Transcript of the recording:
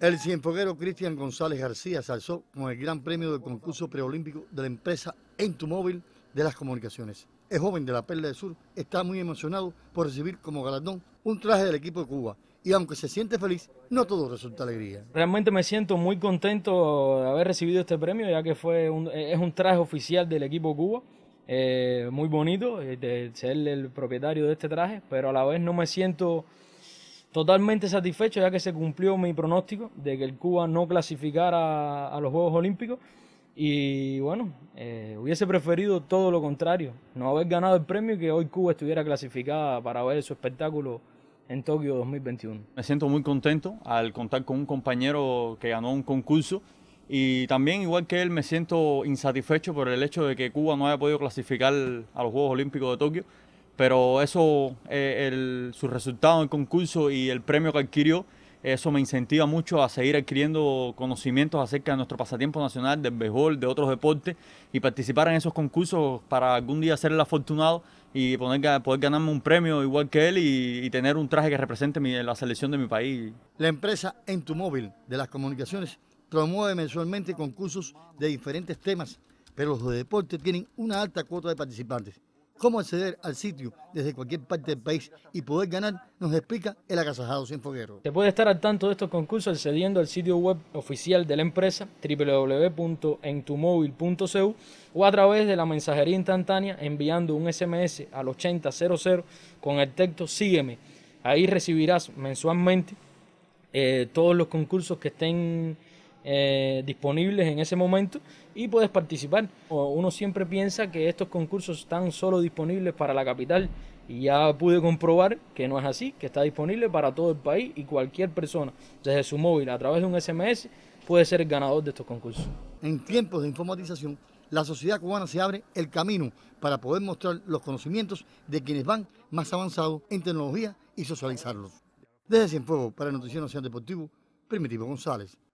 El cienfoguero Cristian González García se alzó con el Gran Premio del concurso preolímpico de la empresa Entumóvil de las Comunicaciones. El joven de la Perla del Sur está muy emocionado por recibir como galardón un traje del equipo de Cuba y aunque se siente feliz, no todo resulta alegría. Realmente me siento muy contento de haber recibido este premio, ya que fue es un traje oficial del equipo Cuba, eh, muy bonito, eh, de ser el propietario de este traje, pero a la vez no me siento totalmente satisfecho ya que se cumplió mi pronóstico de que el Cuba no clasificara a, los Juegos Olímpicos. Y bueno, eh, hubiese preferido todo lo contrario, no haber ganado el premio y que hoy Cuba estuviera clasificada para ver su espectáculo en Tokio 2021. Me siento muy contento al contar con un compañero que ganó un concurso y también igual que él me siento insatisfecho por el hecho de que Cuba no haya podido clasificar a los Juegos Olímpicos de Tokio pero eso, eh, el, su resultado en concurso y el premio que adquirió, eso me incentiva mucho a seguir adquiriendo conocimientos acerca de nuestro pasatiempo nacional, del béisbol, de otros deportes y participar en esos concursos para algún día ser el afortunado y poder, ganarme un premio igual que él y, tener un traje que represente la selección de mi país. La empresa En Tu Móvil de las Comunicaciones promueve mensualmente concursos de diferentes temas, pero los de deporte tienen una alta cuota de participantes cómo acceder al sitio desde cualquier parte del país y poder ganar, nos explica el agasajado sin foguero. Se puede estar al tanto de estos concursos accediendo al sitio web oficial de la empresa www.entumóvil.cu o a través de la mensajería instantánea enviando un SMS al 8000 con el texto Sígueme. Ahí recibirás mensualmente eh, todos los concursos que estén eh, disponibles en ese momento y puedes participar. Uno siempre piensa que estos concursos están solo disponibles para la capital y ya pude comprobar que no es así, que está disponible para todo el país y cualquier persona desde su móvil a través de un SMS puede ser el ganador de estos concursos. En tiempos de informatización, la sociedad cubana se abre el camino para poder mostrar los conocimientos de quienes van más avanzados en tecnología y socializarlos. Desde Cienfuegos, para el Noticiero Nacional Deportivo, Primitivo González.